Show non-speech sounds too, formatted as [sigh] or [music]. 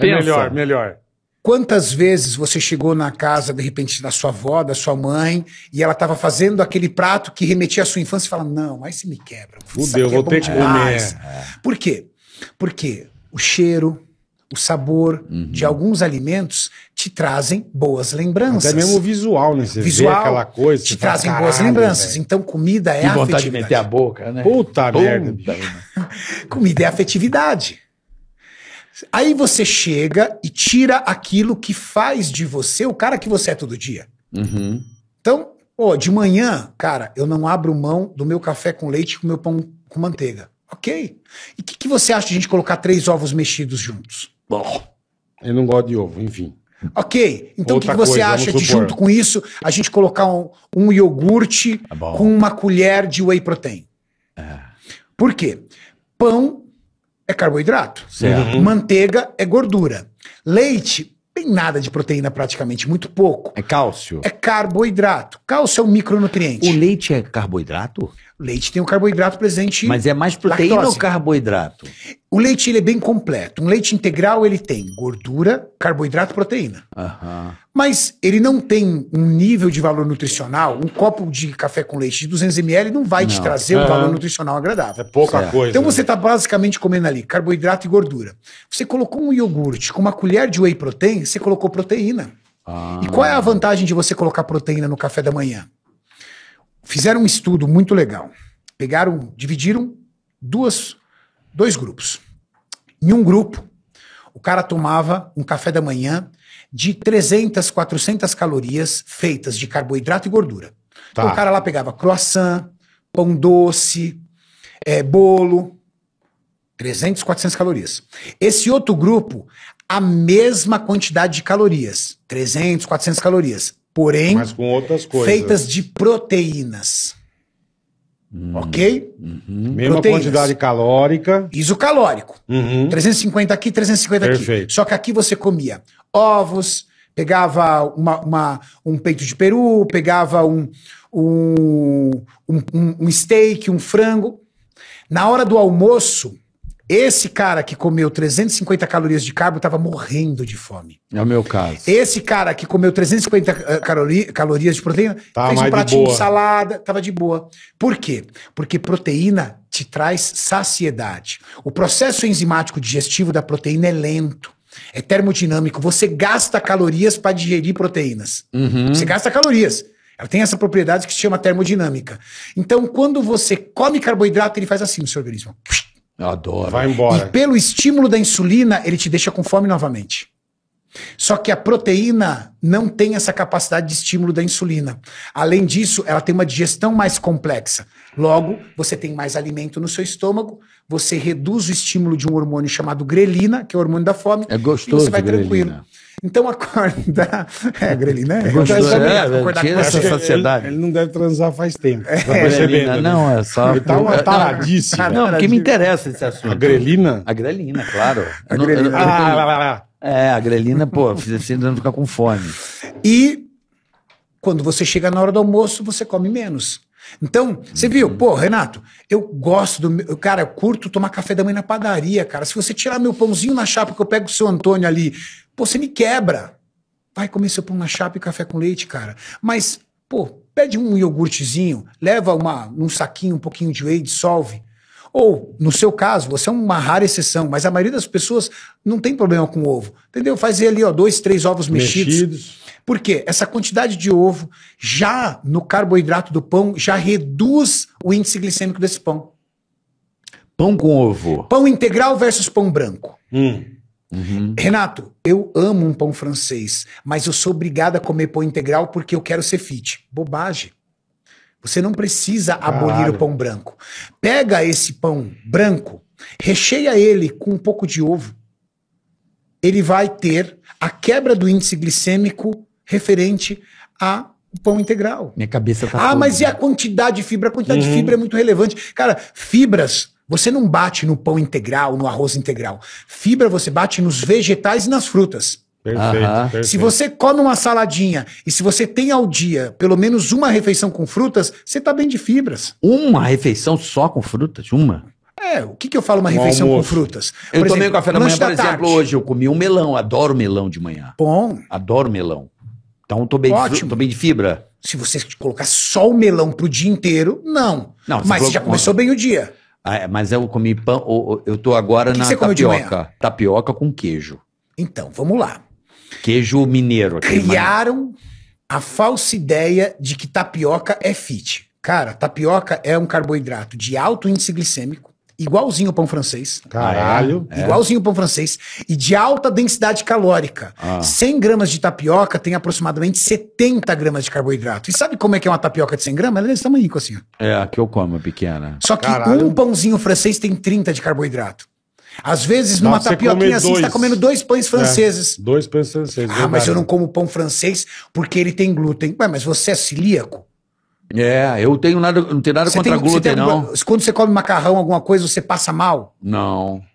É Pensa. melhor, melhor. Quantas vezes você chegou na casa, de repente, da sua avó, da sua mãe, e ela estava fazendo aquele prato que remetia à sua infância e fala: Não, aí se me quebra. Fudeu, vou é ter que comer. Por quê? Porque o cheiro, o sabor uhum. de alguns alimentos te trazem boas lembranças. Até mesmo o visual, né? Você visual, vê aquela coisa. Te trazem fala, boas lembranças. Véio. Então, comida é que afetividade. vontade de meter a boca, né? Puta, Puta merda. [laughs] comida é afetividade. Aí você chega e tira aquilo que faz de você o cara que você é todo dia. Uhum. Então, pô, de manhã, cara, eu não abro mão do meu café com leite com meu pão com manteiga. Ok. E o que, que, você acha de a gente colocar três ovos mexidos juntos? Bom. Eu não gosto de ovo, enfim. Ok. Então o que, que, você coisa, acha de, junto com isso, a gente colocar um, um iogurte tá com uma colher de whey protein? É. Por quê? Pão é carboidrato. Certo. Uhum. Manteiga é gordura. Leite tem nada de proteína praticamente, muito pouco. É cálcio. É carboidrato. Cálcio é um micronutriente. O leite é carboidrato? Leite tem o um carboidrato presente. Mas é mais proteína lactose. ou carboidrato? O leite ele é bem completo. Um leite integral ele tem gordura, carboidrato, proteína. Mas ele não tem um nível de valor nutricional. Um copo de café com leite de 200 ml não vai não. te trazer um valor nutricional agradável. É pouca certo. coisa. Então né? você está basicamente comendo ali carboidrato e gordura. Você colocou um iogurte com uma colher de whey protein, você colocou proteína. Ah. E qual é a vantagem de você colocar proteína no café da manhã? fizeram um estudo muito legal. Pegaram, dividiram duas, dois grupos. Em um grupo, o cara tomava um café da manhã de 300, 400 calorias feitas de carboidrato e gordura. Então, tá. Então, o cara lá pegava croissant, pão doce, é, bolo, 300, 400 calorias. Esse outro grupo, a mesma quantidade de calorias, 300, 400 calorias, porém feitas de proteínas. Hum, ok? Uhum. Mesma proteínas. quantidade calórica. Isocalórico. Uhum. 350 aqui, 350 Perfeito. aqui. Só que aqui você comia ovos, pegava uma, uma um peito de peru, pegava um, um, um, um steak, um frango. Na hora do almoço, esse cara que comeu 350 calorias de carbo estava morrendo de fome. É o meu caso. Esse cara que comeu 350 eh, calori calorias de proteína fez um pratinho de, de, salada, estava de boa. Por quê? Porque proteína te traz saciedade. O processo enzimático digestivo da proteína é lento. É termodinâmico. Você gasta calorias para digerir proteínas. Uhum. Você gasta calorias. Ela tem essa propriedade que se chama termodinâmica. Então, quando você come carboidrato, ele faz assim no seu organismo. Puxa eu adoro. Vai embora. E pelo estímulo da insulina, ele te deixa com fome novamente. Só que a proteína não tem essa capacidade de estímulo da insulina. Além disso, ela tem uma digestão mais complexa. Logo, você tem mais alimento no seu estômago, você reduz o estímulo de um hormônio chamado grelina, que é o hormônio da fome. É gostoso. E você vai grelina. tranquilo. Então acorda. É, grelina é. [laughs] Então, gostoso, é, com essa saciedade. Ele, ele, não deve transar faz tempo. Tá é, grelina, né? não, é só. Ele tá uma ah, taradíssima. Não, porque me interessa esse assunto. A grelina? A grelina, claro. A grelina. Ah, lá, lá, lá. É, a grelina, pô, assim, [laughs] não ficar com fome. E quando você chega na hora do almoço, você come menos. Então, você viu, uhum. pô, Renato, eu gosto do. Meu, cara, eu curto tomar café da manhã na padaria, cara. Se você tirar meu pãozinho na chapa que eu pego o seu Antônio ali, pô, você me quebra. Vai comer seu pão na chapa e café com leite, cara. Mas, pô, pede um iogurtezinho, leva uma, num saquinho um pouquinho de whey, dissolve. Ou, no seu caso, você é uma rara exceção, mas a maioria das pessoas não tem problema com ovo. Entendeu? Fazer ali, ó, dois, três ovos mexidos. mexidos por quê? Essa quantidade de ovo já no carboidrato do pão já reduz o índice glicêmico desse pão. Pão com ovo. Pão integral versus pão branco. Hum. Uhum. Renato, eu amo um pão francês, mas eu sou obrigado a comer pão integral porque eu quero ser fit. Bobagem. Você não precisa claro. abolir o pão branco. Pega esse pão branco, recheia ele com um pouco de ovo. Ele vai ter a quebra do índice glicêmico referente a pão integral. Minha cabeça tá Ah, mas né? e a quantidade de fibra? A quantidade uhum. de fibra é muito relevante. Cara, fibras você não bate no pão integral, no arroz integral. Fibra você bate nos vegetais e nas frutas. Perfeito, uhum. perfeito, Se você come uma saladinha e se você tem ao dia pelo menos uma refeição com frutas, você está bem de fibras. Uma refeição só com frutas? Uma? É, o que, que eu falo uma um refeição almoço. com frutas? Por eu exemplo, tomei o um café da manhã, por exemplo, tarde. hoje eu comi um melão, adoro melão de manhã. Bom. Adoro melão. Tá então eu Ótimo. bem de fibra. Se você colocar só o melão pro dia inteiro, não. não Mas você já começou bem o dia. Ah, é, mas eu comi pão, eu tô agora que na que tapioca. Tapioca com queijo. Então, vamos lá. Queijo mineiro. Criaram a falsa ideia de que tapioca é fit. Cara, tapioca é um carboidrato de alto índice glicêmico igualzinho o pão francês. Caralho. Ah, é. Igualzinho o pão francês. E de alta densidade calórica. Ah. 100 gramas de tapioca tem aproximadamente 70 gramas de carboidrato. E sabe como é que é uma tapioca de 100 gramas? Ela é desse tamanho assim. É, a que eu como, pequena. Só que Caralho. um pãozinho francês tem 30 de carboidrato. Às vezes, numa Nossa, tapioquinha assim, você tá comendo dois pães é, franceses. É, dois pães franceses. Ah, verdade. mas eu não como pão francês porque ele tem glúten. Ué, mas você é celíaco? É, eu tenho nada, não tenho nada você contra tem, glúten, tem não. Quando você come macarrão, alguma coisa, você passa mal? Não.